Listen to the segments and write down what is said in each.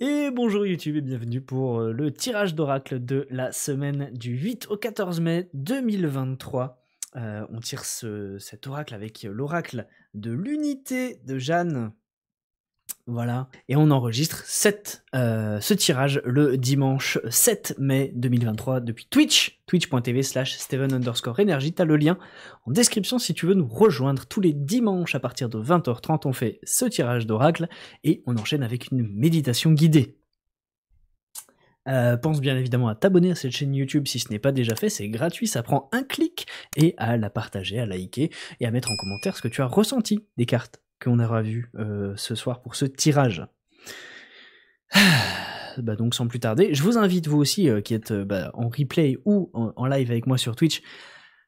Et bonjour YouTube et bienvenue pour euh, le tirage d'oracle de la semaine du 8 au 14 mai 2023. Euh, on tire cet oracle avec euh, l'oracle de l'unité de Jeanne voilà. Et on enregistre cette, euh, ce tirage le dimanche 7 mai 2023 depuis Twitch, twitch.tv slash Steven underscore Energy. T'as le lien en description si tu veux nous rejoindre. Tous les dimanches à partir de 20h30, on fait ce tirage d'oracle et on enchaîne avec une méditation guidée. Euh, pense bien évidemment à t'abonner à cette chaîne YouTube si ce n'est pas déjà fait, c'est gratuit, ça prend un clic, et à la partager, à liker et à mettre en commentaire ce que tu as ressenti des cartes qu'on aura vu euh, ce soir pour ce tirage. Bah, donc sans plus tarder, je vous invite vous aussi euh, qui êtes euh, bah, en replay ou en, live avec moi sur Twitch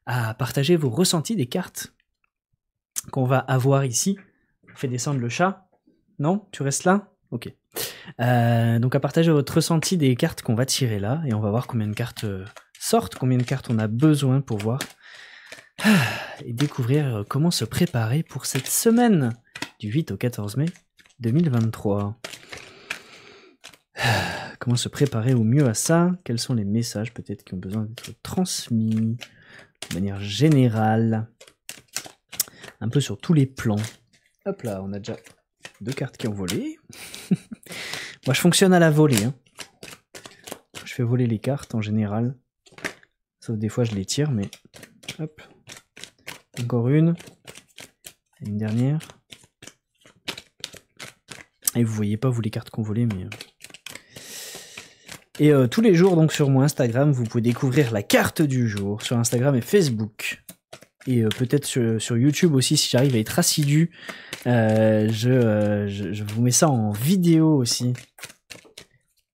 à partager vos ressentis des cartes qu'on va avoir ici. On fait descendre le chat. Non Tu restes là Ok. donc à partager votre ressenti des cartes qu'on va tirer là et on va voir combien de cartes sortent, combien de cartes on a besoin pour voir et découvrir comment se préparer pour cette semaine du 8 au 14 mai 2023. Comment se préparer au mieux à ça Quels sont les messages peut-être qui ont besoin d'être transmis de manière générale Un peu sur tous les plans. Hop là, on a déjà deux cartes qui ont volé. Moi, je fonctionne à la volée. Hein. Je fais voler les cartes en général. Sauf des fois, je les tire, mais... Hop. Encore une. une dernière. Et vous voyez pas, vous, les cartes qu'on volait, mais... Euh. Et euh, tous les jours, donc sur mon Instagram, vous pouvez découvrir la carte du jour sur Instagram et Facebook. Et euh, peut-être sur, YouTube aussi, si j'arrive à être assidu, je, vous mets ça en vidéo aussi.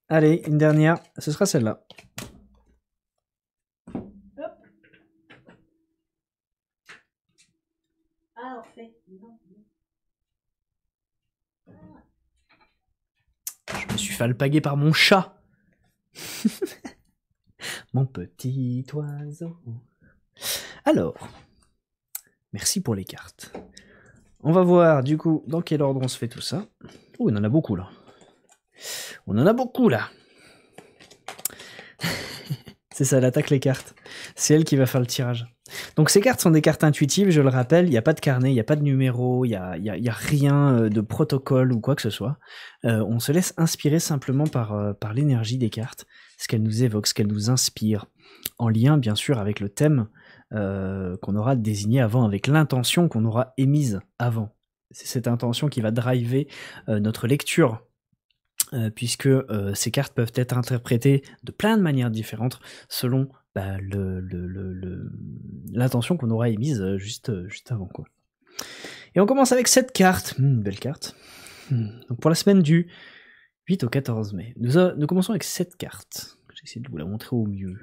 Allez, une dernière, ce sera celle-là. suis le par mon chat. mon petit oiseau. Alors, merci pour les cartes. On va voir du coup dans quel ordre on se fait tout ça. Oh, on en a beaucoup là. On en a beaucoup là. C'est ça, elle attaque les cartes. C'est elle qui va faire le tirage. Donc ces cartes sont des cartes intuitives, je le rappelle, il n'y a pas de carnet, il n'y a pas de numéro, il n'y a, rien euh, de protocole ou quoi que ce soit. Euh, on se laisse inspirer simplement euh, par, l'énergie des cartes, ce qu'elles nous évoquent, ce qu'elles nous inspirent, en lien bien sûr avec le thème qu'on aura désigné avant, avec l'intention qu'on aura émise avant. C'est cette intention qui va driver notre lecture puisque ces cartes peuvent être interprétées de plein de manières différentes selon bah, l'intention qu'on aura émise euh, juste, euh, juste avant. Quoi. Et on commence avec cette carte, hmm, belle carte. Hmm. pour la semaine du 8 au 14 mai, nous, nous commençons avec cette carte. J'essaie de vous la montrer au mieux.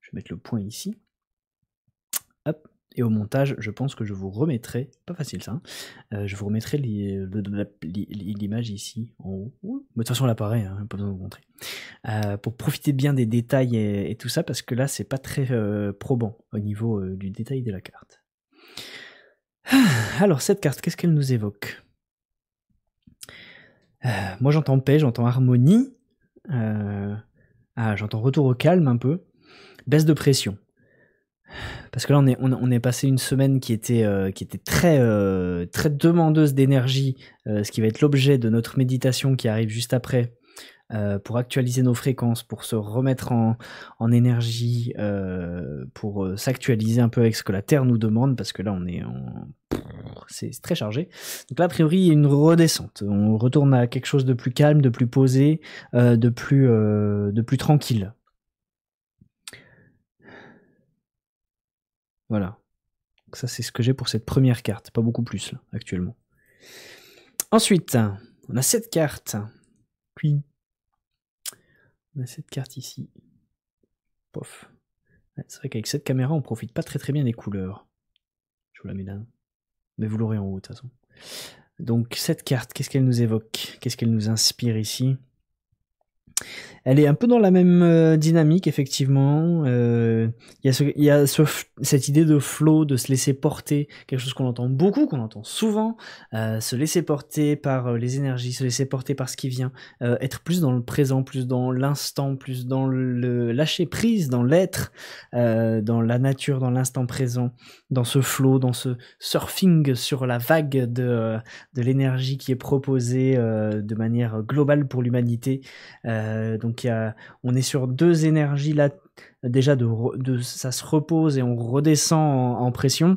Je vais mettre le point ici. Hop et au montage, je pense que je vous remettrai, pas facile ça, hein, euh, je vous remettrai l'image ici en haut. mais de toute façon, elle apparaît, hein, pas besoin de vous montrer. Euh, pour profiter bien des détails et, tout ça, parce que là, c'est pas très euh, probant au niveau du détail de la carte. Alors, cette carte, qu'est-ce qu'elle nous évoque Moi, j'entends paix, j'entends harmonie, ah, j'entends retour au calme un peu, baisse de pression parce que là on est passé une semaine qui était euh, qui était très euh, très demandeuse d'énergie, euh, ce qui va être l'objet de notre méditation qui arrive juste après. pour actualiser nos fréquences, pour se remettre en, énergie, pour s'actualiser un peu avec ce que la Terre nous demande, parce que là on est en... c'est très chargé. Donc là a priori il y a une redescente, on retourne à quelque chose de plus calme, de plus posé, de plus de plus tranquille. Voilà. ça, c'est ce que j'ai pour cette première carte. Pas beaucoup plus, là, actuellement. Ensuite, on a cette carte. Puis, on a cette carte ici. Pof. c'est vrai qu'avec cette caméra, on profite pas très très bien des couleurs. Je vous la mets là. Mais vous l'aurez en haut, de toute façon. Donc, cette carte, qu'est-ce qu'elle nous évoque Qu'est-ce qu'elle nous inspire ici elle est un peu dans la même euh, dynamique, effectivement. Euh, il y a, cette idée de flow, de se laisser porter, quelque chose qu'on entend beaucoup, qu'on entend souvent, euh, se laisser porter par les énergies, se laisser porter par ce qui vient, être plus dans le présent, plus dans l'instant, plus dans le lâcher prise, dans l'être, dans la nature, dans l'instant présent, dans ce flow, dans ce surfing sur la vague de, l'énergie qui est proposée de manière globale pour l'humanité. Euh, donc on est sur deux énergies là déjà de, ça se repose et on redescend en, pression.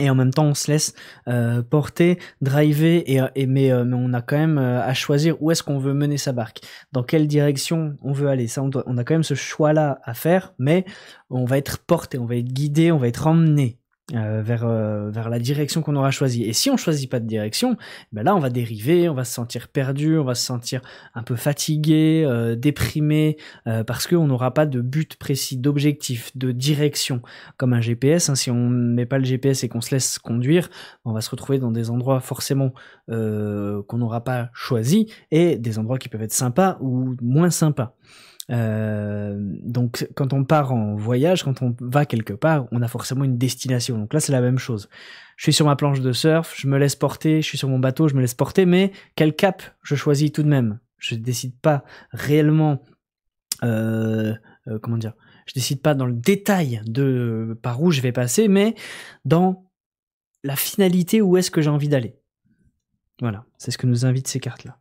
Et en même temps, on se laisse euh, porter, driver, et, euh, mais, on a quand même à choisir où est-ce qu'on veut mener sa barque, dans quelle direction on veut aller. Ça, on a quand même ce choix-là à faire, mais on va être porté, on va être guidé, on va être emmené euh, euh, vers, la direction qu'on aura choisie. Et si on choisit pas de direction, ben là on va dériver, on va se sentir perdu, on va se sentir un peu fatigué, euh, déprimé, parce qu'on n'aura pas de but précis, d'objectif, de direction. Comme un GPS, hein, si on met pas le GPS et qu'on se laisse conduire, on va se retrouver dans des endroits forcément qu'on n'aura pas choisi et des endroits qui peuvent être sympas ou moins sympas. Euh, donc quand on part en voyage, quand on va quelque part, on a forcément une destination. Donc là, c'est la même chose. Je suis sur ma planche de surf, je me laisse porter, je suis sur mon bateau, je me laisse porter, mais quel cap je choisis tout de même Je décide pas réellement, euh, euh, comment dire, je décide pas dans le détail de par où je vais passer, mais dans la finalité où est-ce que j'ai envie d'aller. Voilà, c'est ce que nous invitent ces cartes-là.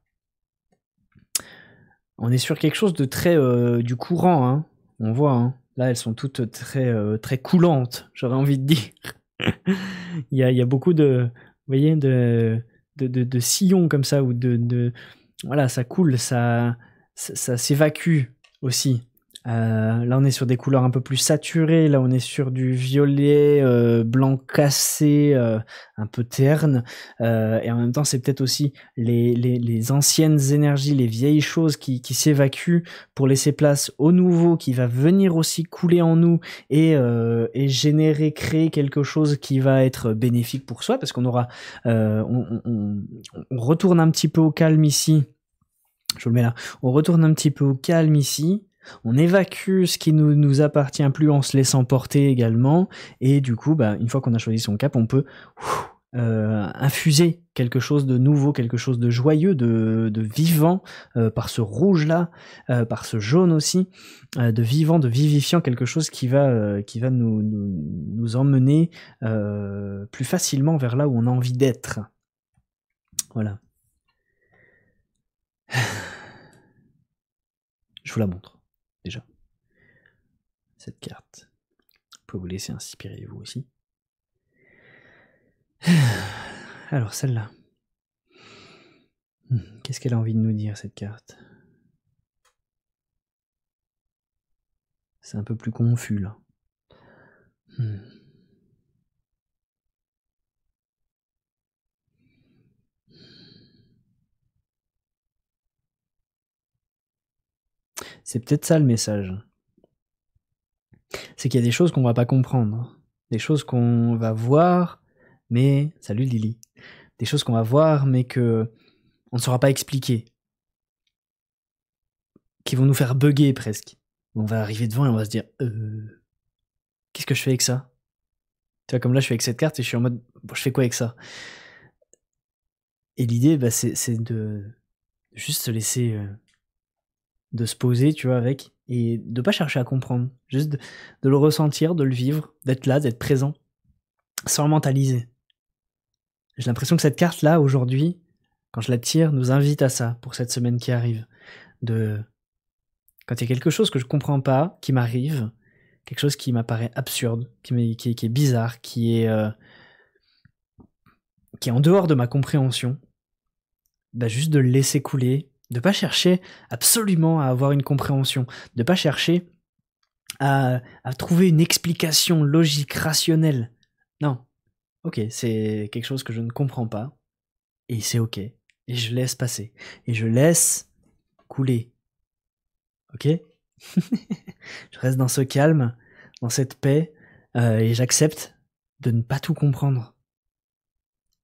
On est sur quelque chose de très euh, du courant, hein. On voit, hein. Là, elles sont toutes très, euh, très coulantes, j'aurais envie de dire. il, y a, y a, beaucoup de, de, de, de, sillons comme ça, ou de, de, Voilà, ça coule, ça, ça s'évacue aussi. Euh, là, on est sur des couleurs un peu plus saturées. Là, on est sur du violet, euh, blanc cassé, euh, un peu terne. et en même temps, c'est peut-être aussi les, anciennes énergies, les vieilles choses qui, s'évacuent pour laisser place au nouveau qui va venir aussi couler en nous et, et générer, créer quelque chose qui va être bénéfique pour soi parce qu'on aura, on, retourne un petit peu au calme ici. Je le mets là. On retourne un petit peu au calme ici. On évacue ce qui ne nous, appartient plus en se laissant porter également. Et du coup, bah, une fois qu'on a choisi son cap, on peut euh, infuser quelque chose de nouveau, quelque chose de joyeux, de, vivant, euh, par ce rouge-là, euh, par ce jaune aussi, de vivant, de vivifiant, quelque chose qui va, qui va nous, nous emmener plus facilement vers là où on a envie d'être. Voilà. Je vous la montre déjà. Cette carte. peut vous laisser inspirer vous aussi. Alors celle-là. Hmm, qu'est-ce qu'elle a envie de nous dire cette carte C'est un peu plus confus là. Hmm. C'est peut-être ça le message. C'est qu'il y a des choses qu'on va pas comprendre, des choses qu'on va voir, mais salut Lily, des choses qu'on va voir, mais que on ne saura pas expliquer, qui vont nous faire bugger presque. On va arriver devant et on va se dire, euh, qu'est-ce que je fais avec ça Tu vois, comme là, je suis avec cette carte et je suis en mode, je fais quoi avec ça Et l'idée, bah, c'est de juste se laisser euh, de se poser, tu vois, avec, et de pas chercher à comprendre, juste de, le ressentir, de le vivre, d'être là, d'être présent, sans mentaliser. J'ai l'impression que cette carte-là, aujourd'hui, quand je la tire, nous invite à ça pour cette semaine qui arrive. De quand il y a quelque chose que je comprends pas, qui m'arrive, quelque chose qui m'apparaît absurde, qui, est bizarre, qui est euh, qui est en dehors de ma compréhension, bah, juste de le laisser couler de pas chercher absolument à avoir une compréhension, de pas chercher à, trouver une explication logique, rationnelle. Non. Ok, c'est quelque chose que je ne comprends pas, et c'est ok, et je laisse passer, et je laisse couler. Ok Je reste dans ce calme, dans cette paix, euh, et j'accepte de ne pas tout comprendre.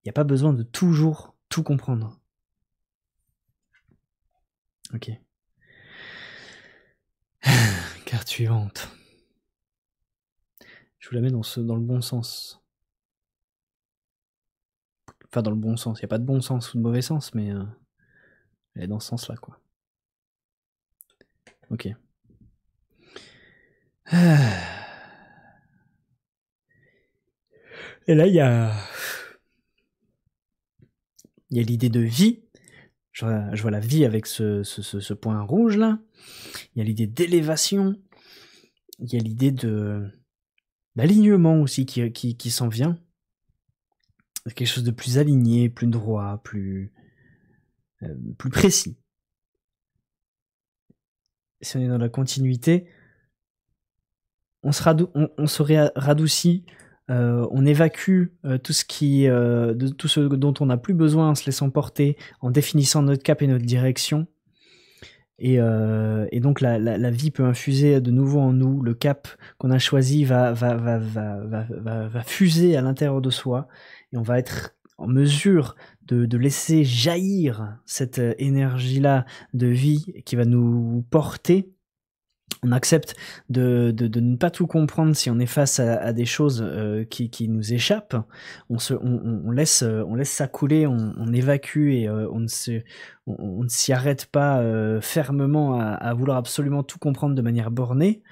Il n'y a pas besoin de toujours tout comprendre. Ok. Carte suivante. Je vous la mets dans, le bon sens. Enfin, dans le bon sens. Il n'y a pas de bon sens ou de mauvais sens, mais euh, elle est dans ce sens-là, quoi. Ok. Et là, il y a. Il y a l'idée de vie je vois, la vie avec ce, point rouge là. Il y a l'idée d'élévation. Il y a l'idée de d'alignement aussi qui, s'en vient. Quelque chose de plus aligné, plus droit, plus, euh, plus précis. Si on est dans la continuité, on se, on, on se radoucit euh, on évacue euh, tout ce qui, euh, tout ce dont on n'a plus besoin en se laissant porter, en définissant notre cap et notre direction. Et, donc la, vie peut infuser de nouveau en nous, le cap qu'on a choisi va, va, va, va fuser à l'intérieur de soi, et on va être en mesure de, de laisser jaillir cette énergie-là de vie qui va nous porter on accepte de, ne pas tout comprendre si on est face à, des choses euh, qui, nous échappent. On, laisse, ça euh, couler, on, évacue et euh, on ne s'y arrête pas fermement à, vouloir absolument tout comprendre de manière bornée.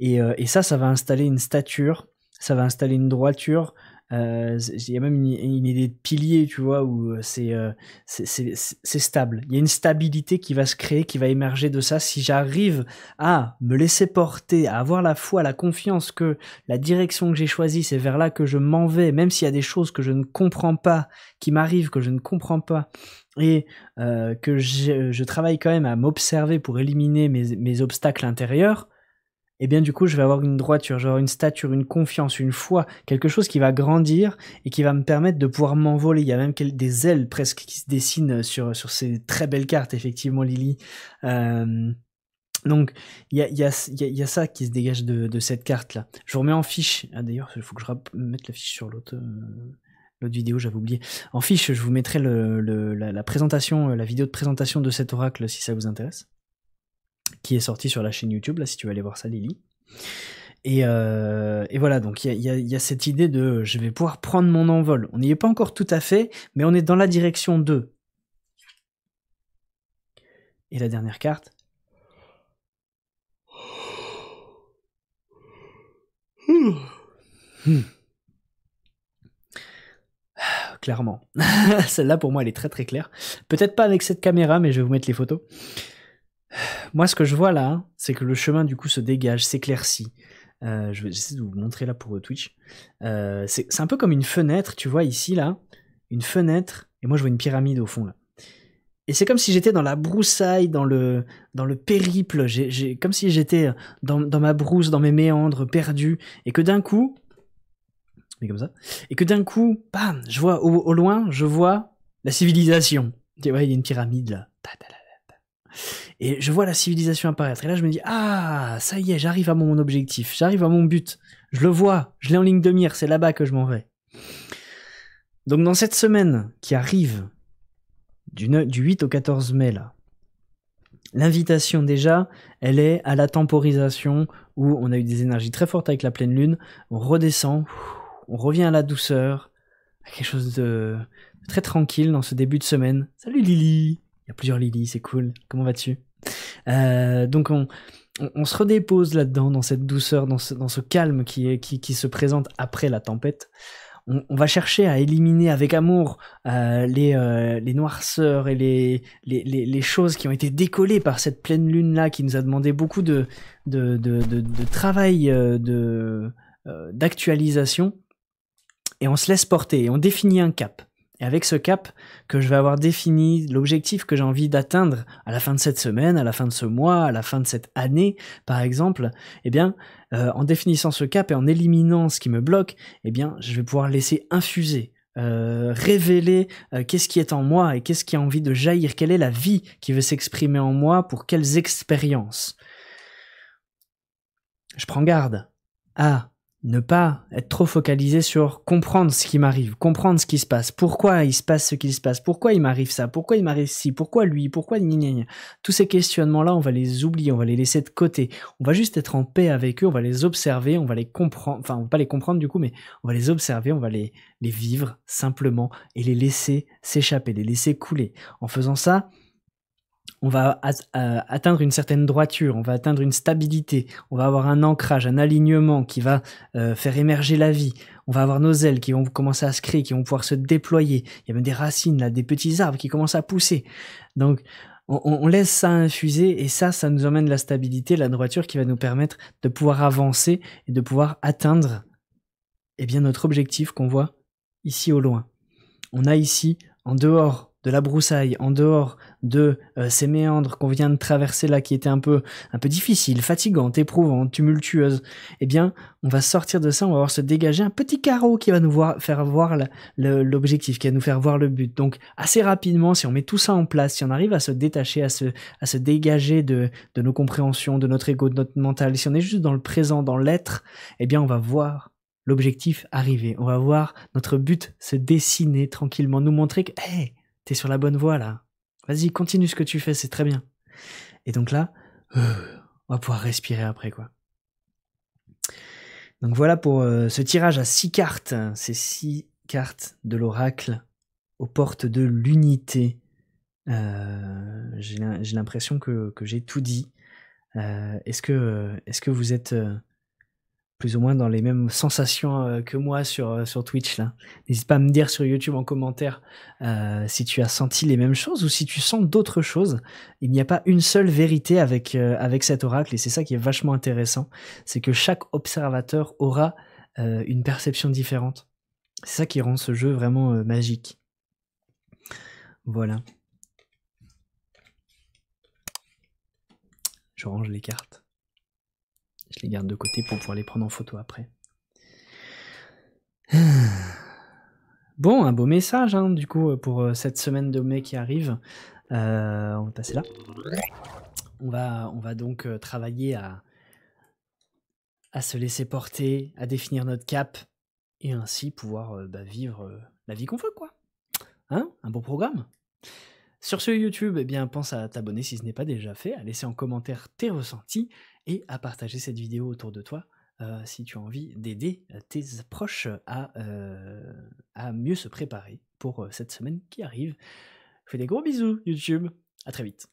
Et, et, ça, ça va installer une stature, ça va installer une droiture, euh, il y a même une, idée de pilier, tu vois, où euh, euh, c'est stable. Il y a une stabilité qui va se créer, qui va émerger de ça. Si j'arrive à me laisser porter, à avoir la foi, la confiance que la direction que j'ai choisie, c'est vers là que je m'en vais, même s'il y a des choses que je ne comprends pas, qui m'arrivent, que je ne comprends pas, et que je, travaille quand même à m'observer pour éliminer mes obstacles intérieurs, et eh bien du coup je vais avoir une droiture, je vais avoir une stature, une confiance, une foi, quelque chose qui va grandir et qui va me permettre de pouvoir m'envoler. Il y a même des ailes presque qui se dessinent sur, sur ces très belles cartes, effectivement Lily. Euh, donc il y a, y, a, y a, ça qui se dégage de, de cette carte-là. Je vous remets en fiche. Ah, d'ailleurs, il faut que je mette la fiche sur l'autre. Euh, l'autre vidéo, j'avais oublié. En fiche, je vous mettrai le, le, la, présentation, euh, la vidéo de présentation de cet oracle si ça vous intéresse qui est sorti sur la chaîne YouTube, là, si tu veux aller voir ça, Lily. Et, euh, voilà, donc il y, a, cette idée de je vais pouvoir prendre mon envol. On n'y est pas encore tout à fait, mais on est dans la direction 2. Et la dernière carte. Hmm. Ah, clairement. Celle-là, pour moi, elle est très très claire. Peut-être pas avec cette caméra, mais je vais vous mettre les photos. Moi, ce que je vois là, c'est que le chemin du coup se dégage, s'éclaircit. Euh, je vais essayer de vous montrer là pour euh, Twitch. Euh, c'est un peu comme une fenêtre, tu vois, ici, là. Une fenêtre. Et moi, je vois une pyramide au fond, là. Et c'est comme si j'étais dans la broussaille, dans le, dans le périple. comme si j'étais dans, ma brousse, dans mes méandres, perdu. Et que d'un coup. Mais comme ça. Et que d'un coup, bam, je vois au, loin, je vois la civilisation. Tu vois, il y a une pyramide, là. Et je vois la civilisation apparaître. Et là, je me dis, ah, ça y est, j'arrive à mon objectif, j'arrive à mon but. Je le vois, je l'ai en ligne de mire, c'est là-bas que je m'en vais. Donc dans cette semaine qui arrive, du, 8 au 14 mai, là, l'invitation déjà, elle est à la temporisation, où on a eu des énergies très fortes avec la pleine lune, on redescend, on revient à la douceur, à quelque chose de très tranquille dans ce début de semaine. Salut Lily plusieurs Lily, c'est cool. Comment vas-tu euh, Donc on, se redépose là-dedans, dans cette douceur, dans ce, calme qui, qui, se présente après la tempête. On, va chercher à éliminer avec amour euh, euh, les, noirceurs et les, les, choses qui ont été décollées par cette pleine lune-là qui nous a demandé beaucoup de, de, de, travail, de d'actualisation. Et on se laisse porter et on définit un cap. Et avec ce cap que je vais avoir défini, l'objectif que j'ai envie d'atteindre à la fin de cette semaine, à la fin de ce mois, à la fin de cette année, par exemple, eh bien, euh, en définissant ce cap et en éliminant ce qui me bloque, eh bien, je vais pouvoir laisser infuser euh, révéler euh, qu'est-ce qui est en moi et qu'est-ce qui a envie de jaillir, quelle est la vie qui veut s'exprimer en moi pour quelles expériences. Je prends garde à ne pas être trop focalisé sur comprendre ce qui m'arrive, comprendre ce qui se passe, pourquoi il se passe ce qui se passe, pourquoi il m'arrive ça, pourquoi il m'arrive ci, pourquoi lui, pourquoi gna Tous ces questionnements-là, on va les oublier, on va les laisser de côté. On va juste être en paix avec eux, on va les observer, on va les comprendre, enfin, on va pas les comprendre du coup, mais on va les observer, on va les, les vivre simplement et les laisser s'échapper, les laisser couler. En faisant ça, on va euh, atteindre une certaine droiture, on va atteindre une stabilité, on va avoir un ancrage, un alignement qui va euh, faire émerger la vie, on va avoir nos ailes qui vont commencer à se créer, qui vont pouvoir se déployer, il y a même des racines, là, des petits arbres qui commencent à pousser. Donc on, laisse ça infuser et ça, ça nous emmène la stabilité, la droiture qui va nous permettre de pouvoir avancer et de pouvoir atteindre eh bien, notre objectif qu'on voit ici au loin. On a ici, en dehors de la broussaille, en dehors de euh, ces méandres qu'on vient de traverser là, qui étaient un peu, un peu difficiles, fatigantes, éprouvantes, tumultueuses, eh bien, on va sortir de ça, on va voir se dégager un petit carreau qui va nous voir, faire voir l'objectif, qui va nous faire voir le but. Donc, assez rapidement, si on met tout ça en place, si on arrive à se détacher, à se, à se dégager de, de nos compréhensions, de notre ego, de notre mental, si on est juste dans le présent, dans l'être, eh bien, on va voir l'objectif arriver. On va voir notre but se dessiner tranquillement, nous montrer que, t'es sur la bonne voie là. Vas-y, continue ce que tu fais, c'est très bien. Et donc là, euh, on va pouvoir respirer après quoi. Donc voilà pour euh, ce tirage à six cartes, ces six cartes de l'oracle aux portes de l'unité. Euh, j'ai l'impression que, j'ai tout dit. Est-ce que, est -ce que vous êtes plus ou moins dans les mêmes sensations euh, que moi sur, euh, sur Twitch. là. N'hésite pas à me dire sur YouTube en commentaire euh, si tu as senti les mêmes choses ou si tu sens d'autres choses. Il n'y a pas une seule vérité avec, avec cet oracle et c'est ça qui est vachement intéressant. C'est que chaque observateur aura une perception différente. C'est ça qui rend ce jeu vraiment magique. Voilà. Je range les cartes. Je les garde de côté pour pouvoir les prendre en photo après. Bon, un beau message, hein, du coup, pour euh, cette semaine de mai qui arrive. Euh, on va passer là. On va, on va donc euh, travailler à, à se laisser porter, à définir notre cap, et ainsi pouvoir bah, vivre la vie qu'on veut, quoi. Hein Un beau programme sur ce YouTube, eh bien, pense à t'abonner si ce n'est pas déjà fait, à laisser en commentaire tes ressentis et à partager cette vidéo autour de toi euh, si tu as envie d'aider euh, tes proches à, euh, à mieux se préparer pour cette semaine qui arrive. fais des gros bisous YouTube, à très vite.